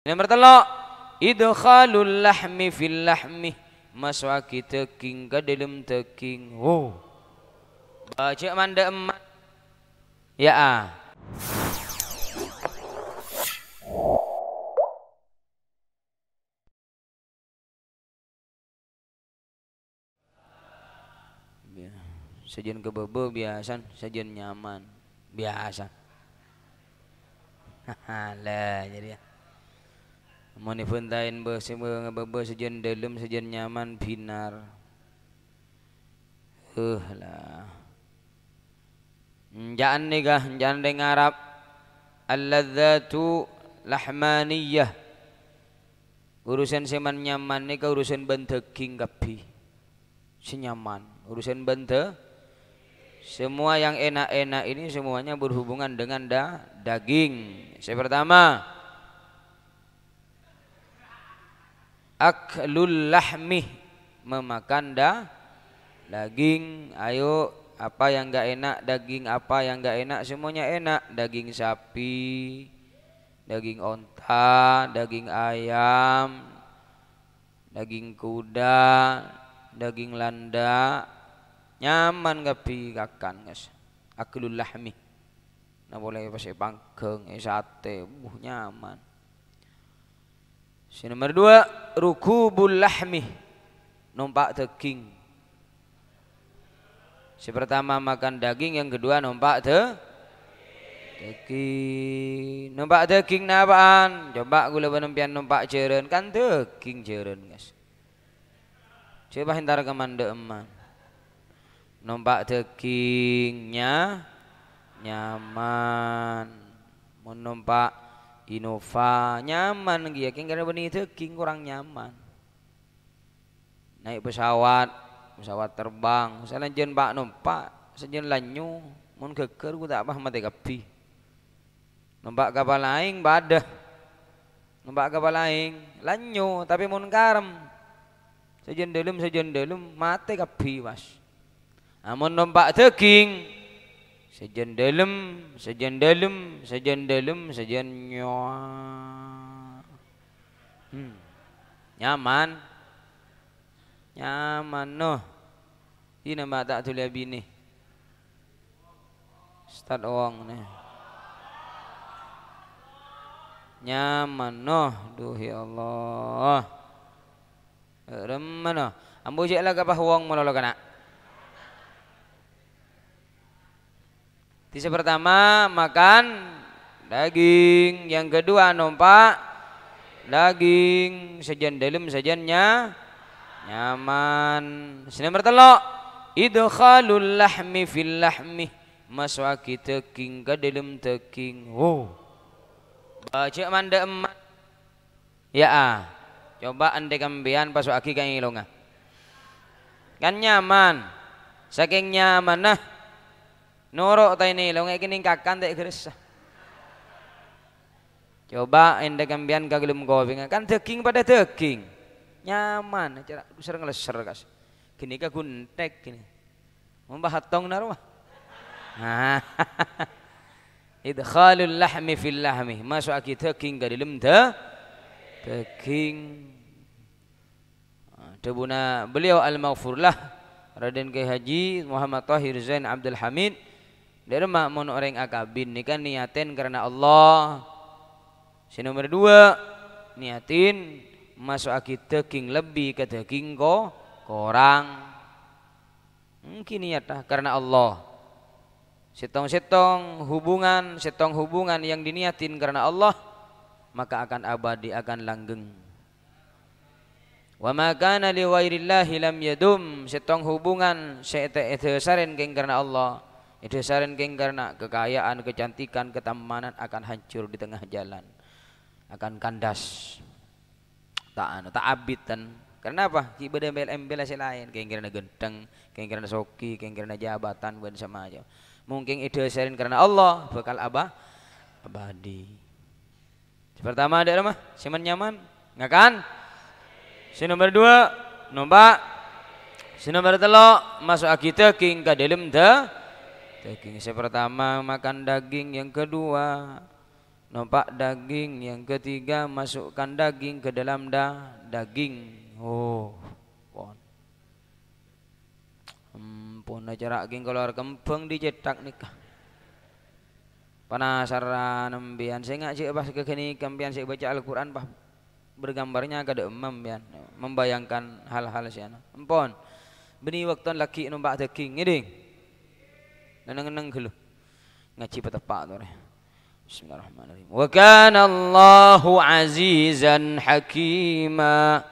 Yang itu idkhalul lahmi fil lahmi maswaki teking ke dalam teking. Oh, Baca mande emak. Ya ah. sejen kebebe biasa, sejen nyaman biasa. Hahaha, lah jadi ya pun tain bersama dengan ngebebe sejen dalam sejen nyaman binar. Uh eh lah. Jangan nikah, jangan dengar Arab. Alladzatu lahmaniyah. Urusan seman nyaman nika urusan king kapi. Senyaman, urusan benda. Semua yang enak-enak ini semuanya berhubungan dengan da daging. Saya pertama, aklul lahmi memakan dah daging ayo apa yang enggak enak daging apa yang enggak enak semuanya enak daging sapi daging onta daging ayam daging kuda daging landa nyaman gapi kakan guys aklul lahmi nah boleh pasti pangkeng eh, sate buh nyaman Si nomor dua rukubul lahmi numpak daging. Si pertama makan daging, yang kedua numpak de daging. Numpak daging napaan? Coba gula penempian numpak jeren kan daging jeren guys. Coba hintar mana eman. Numpak dagingnya nyaman. Menumpak Innova nyaman gitu king karena benih itu king kurang nyaman naik pesawat pesawat terbang saya lanjut pak numpak sejen lanyu mun keker, ku tak paham mati kapi. numpak kapal lain bade, numpak kapal lain lanyu tapi mun karam, sejen delum sejen delum mati kapi mas namun numpak teking, Sejen dalam, sejen dalam, sejen dalam, sejen nyawa. Hmm. Nyaman. Nyaman noh. Ini nama tak tulis bini. Start orang ni. Nyaman noh, Duhi ya Allah. noh, Ambo jek lah kapah wong mula kana. Tisu pertama makan daging, yang kedua numpak daging, sejan dalam sejannya nyaman. Sini bertelok idkhalul lahmi fil lahmi maswaki teking ke dalam teking. Oh, Baca manda emak Ya ah. Coba anda kambian paswaki kain ilonga. Kan nyaman. Saking nyaman nah Nuruk ta ini, lo ngek kini kakan tak Coba enda kambian kagilum gowing kan daging pada daging. Nyaman cara besar ngeleser kas. kini ka guntek gini. membahat tong narwa. Idkhalul lahmi fil lahmi. Masuk aki daging kagilum da daging. Tebuna ah, beliau al maghfurlah Raden Kiai Haji Muhammad Tahir Zain Abdul Hamid dari makmun orang akabin kan niatin karena Allah. Si nomor dua niatin masuk akid daging lebih ke daging ko korang. Mungkin niatah karena Allah. Setong-setong hubungan, setong hubungan yang diniatin karena Allah maka akan abadi akan langgeng. Wa ma kana li lam yadum setong hubungan sete saren karena Allah itu keng karena kekayaan, kecantikan, ketamanan akan hancur di tengah jalan. Akan kandas. Tak anu, tak abitan. Karena apa? Ki beda embel si lain, keng karena genteng, karena soki, keng karena jabatan, buat sama aja. Mungkin itu karena Allah bakal abah abadi. Pertama ada rumah, siman nyaman, nggak kan? Si nomor dua nombak, si nomor telo masuk akita king kadelem dah daging sepertama pertama makan daging yang kedua Nampak daging yang ketiga masukkan daging ke dalam da daging oh pon hmm, pon acara daging keluar kempeng dicetak nikah penasaran ambian saya ngak cik pas kekini kempian saya baca Al-Quran pas bergambarnya kada emam bian membayangkan hal-hal siana ampun beni waktu laki numpak daging ini Eneng-eneng gelo. Ngaji petepak to. Bismillahirrahmanirrahim. Wa kana Allahu azizan hakima.